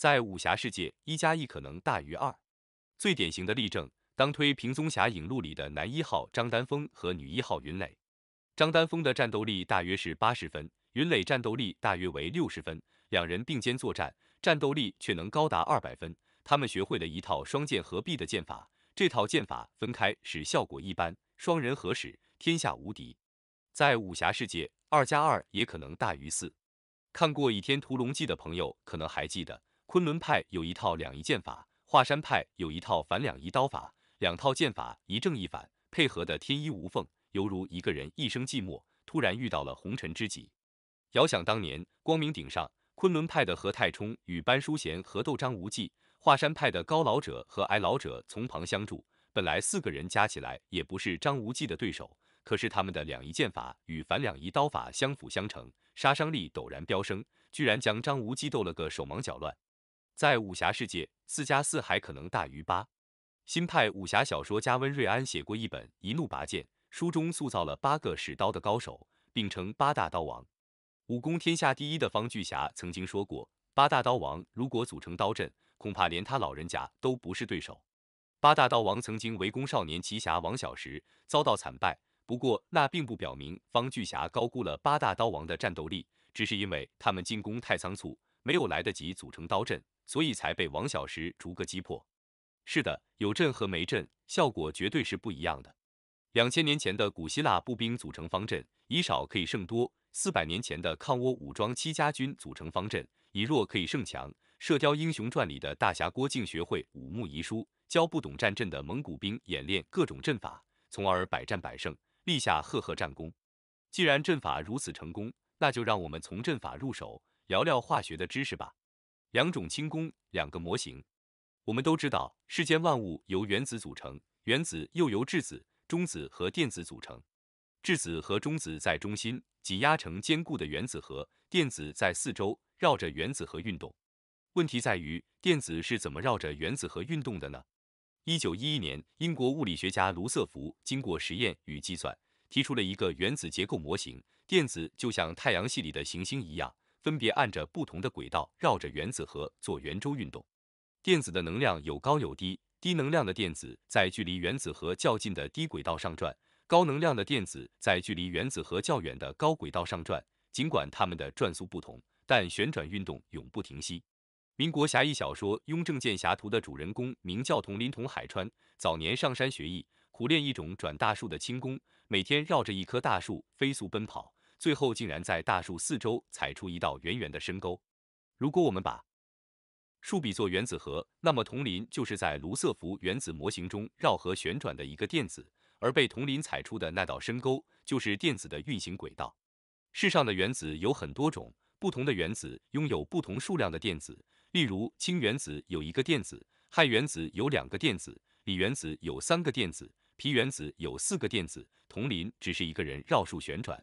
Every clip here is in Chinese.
在武侠世界，一加一可能大于二，最典型的例证当推《平松侠影录》里的男一号张丹峰和女一号云蕾。张丹峰的战斗力大约是八十分，云蕾战斗力大约为六十分，两人并肩作战，战斗力却能高达二百分。他们学会了一套双剑合璧的剑法，这套剑法分开使效果一般，双人合使天下无敌。在武侠世界，二加二也可能大于四。看过《倚天屠龙记》的朋友可能还记得。昆仑派有一套两仪剑法，华山派有一套反两仪刀法，两套剑法一正一反，配合的天衣无缝，犹如一个人一生寂寞，突然遇到了红尘知己。遥想当年，光明顶上，昆仑派的何太冲与班淑娴合斗张无忌，华山派的高老者和矮老者从旁相助，本来四个人加起来也不是张无忌的对手，可是他们的两仪剑法与反两仪刀法相辅相成，杀伤力陡然飙升，居然将张无忌斗了个手忙脚乱。在武侠世界，四加四还可能大于八。新派武侠小说家温瑞安写过一本《一怒拔剑》，书中塑造了八个使刀的高手，并称八大刀王。武功天下第一的方巨侠曾经说过，八大刀王如果组成刀阵，恐怕连他老人家都不是对手。八大刀王曾经围攻少年奇侠王小石，遭到惨败。不过那并不表明方巨侠高估了八大刀王的战斗力，只是因为他们进攻太仓促，没有来得及组成刀阵。所以才被王小石逐个击破。是的，有阵和没阵，效果绝对是不一样的。两千年前的古希腊步兵组成方阵，以少可以胜多；四百年前的抗倭武装戚家军组成方阵，以弱可以胜强。《射雕英雄传》里的大侠郭靖学会五目遗书，教不懂战阵的蒙古兵演练各种阵法，从而百战百胜，立下赫赫战功。既然阵法如此成功，那就让我们从阵法入手，聊聊化学的知识吧。两种轻功，两个模型。我们都知道，世间万物由原子组成，原子又由质子、中子和电子组成。质子和中子在中心挤压成坚固的原子核，电子在四周绕着原子核运动。问题在于，电子是怎么绕着原子核运动的呢？一九一一年，英国物理学家卢瑟福经过实验与计算，提出了一个原子结构模型，电子就像太阳系里的行星一样。分别按着不同的轨道绕着原子核做圆周运动，电子的能量有高有低，低能量的电子在距离原子核较近的低轨道上转，高能量的电子在距离原子核较远的高轨道上转。尽管它们的转速不同，但旋转运动永不停息。民国侠义小说《雍正剑侠图》的主人公名叫童林，童海川，早年上山学艺，苦练一种转大树的轻功，每天绕着一棵大树飞速奔跑。最后竟然在大树四周踩出一道圆圆的深沟。如果我们把树比作原子核，那么铜林就是在卢瑟福原子模型中绕核旋转的一个电子，而被铜林踩出的那道深沟就是电子的运行轨道。世上的原子有很多种，不同的原子拥有不同数量的电子。例如，氢原子有一个电子，氦原子有两个电子，锂原子有三个电子，铍原子有四个电子。铜林只是一个人绕树旋转。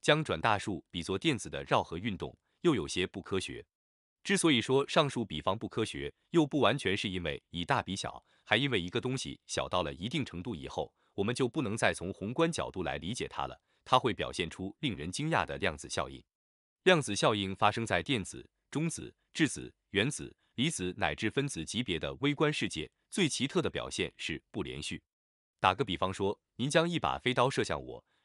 将转大数比作电子的绕核运动，又有些不科学。之所以说上述比方不科学，又不完全是因为以大比小，还因为一个东西小到了一定程度以后，我们就不能再从宏观角度来理解它了，它会表现出令人惊讶的量子效应。量子效应发生在电子、中子、质子、原子、离子乃至分子级别的微观世界，最奇特的表现是不连续。打个比方说，您将一把飞刀射向我。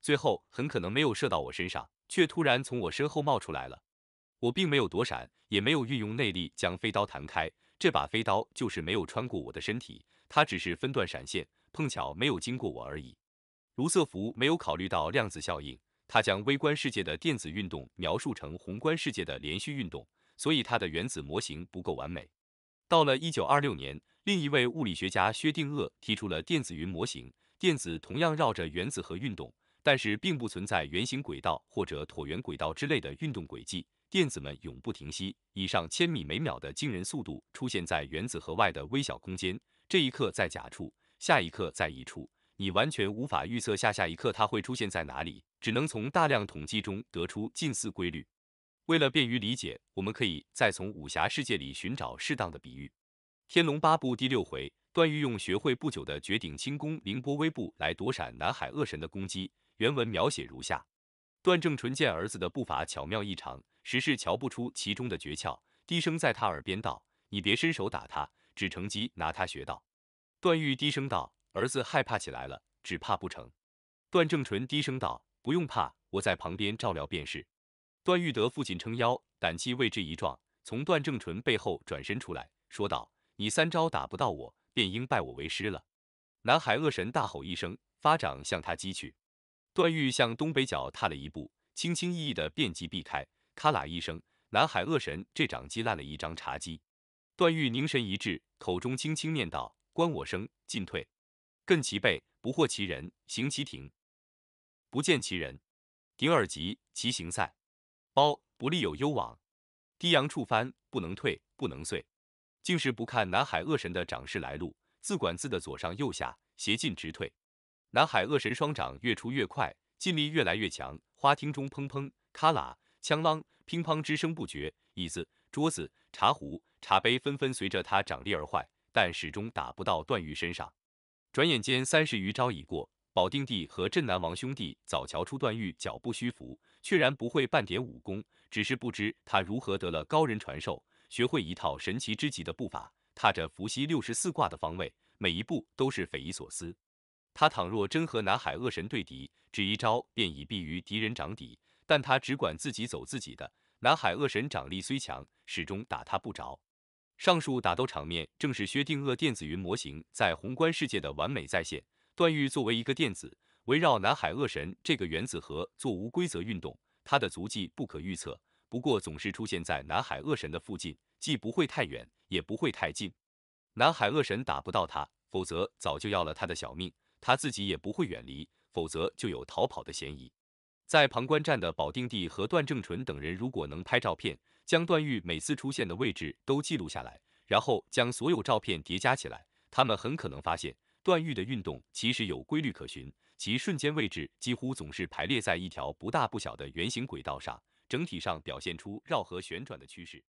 最后很可能没有射到我身上，却突然从我身后冒出来了。我并没有躲闪，也没有运用内力将飞刀弹开。这把飞刀就是没有穿过我的身体，它只是分段闪现，碰巧没有经过我而已。卢瑟福没有考虑到量子效应，他将微观世界的电子运动描述成宏观世界的连续运动，所以他的原子模型不够完美。到了一九二六年，另一位物理学家薛定谔提出了电子云模型，电子同样绕着原子核运动。但是并不存在圆形轨道或者椭圆轨道之类的运动轨迹，电子们永不停息，以上千米每秒的惊人速度出现在原子核外的微小空间。这一刻在甲处，下一刻在乙处，你完全无法预测下下一刻它会出现在哪里，只能从大量统计中得出近似规律。为了便于理解，我们可以再从武侠世界里寻找适当的比喻。天龙八部第六回，段誉用学会不久的绝顶轻功凌波微步来躲闪南海恶神的攻击。原文描写如下：段正淳见儿子的步伐巧妙异常，实是瞧不出其中的诀窍，低声在他耳边道：“你别伸手打他，只乘机拿他学道。”段誉低声道：“儿子害怕起来了，只怕不成。”段正淳低声道：“不用怕，我在旁边照料便是。”段誉得父亲撑腰，胆气为之一壮，从段正淳背后转身出来，说道：“你三招打不到我，便应拜我为师了。”南海恶神大吼一声，发掌向他击去。段誉向东北角踏了一步，轻轻易易的便即避开，咔啦一声，南海恶神这掌击烂了一张茶几。段誉凝神一滞，口中轻轻念道：“观我生进退，更其背不惑其人，行其庭，不见其人，顶耳疾其行散，包不利有攸往，低阳触翻，不能退，不能遂，竟是不看南海恶神的掌势来路，自管自的左上右下，斜进直退。”南海恶神双掌越出越快，劲力越来越强。花厅中砰砰咔啦枪啷乒乓之声不绝，椅子、桌子、茶壶、茶杯纷纷随着他掌力而坏，但始终打不到段誉身上。转眼间三十余招已过，保定帝和镇南王兄弟早瞧出段誉脚步虚浮，确然不会半点武功，只是不知他如何得了高人传授，学会一套神奇之极的步法，踏着伏羲六十四卦的方位，每一步都是匪夷所思。他倘若真和南海恶神对敌，只一招便已毙于敌人掌底。但他只管自己走自己的。南海恶神掌力虽强，始终打他不着。上述打斗场面正是薛定谔电子云模型在宏观世界的完美再现。段誉作为一个电子，围绕南海恶神这个原子核做无规则运动，他的足迹不可预测，不过总是出现在南海恶神的附近，既不会太远，也不会太近。南海恶神打不到他，否则早就要了他的小命。他自己也不会远离，否则就有逃跑的嫌疑。在旁观站的保定帝和段正淳等人，如果能拍照片，将段誉每次出现的位置都记录下来，然后将所有照片叠加起来，他们很可能发现段誉的运动其实有规律可循，其瞬间位置几乎总是排列在一条不大不小的圆形轨道上，整体上表现出绕和旋转的趋势。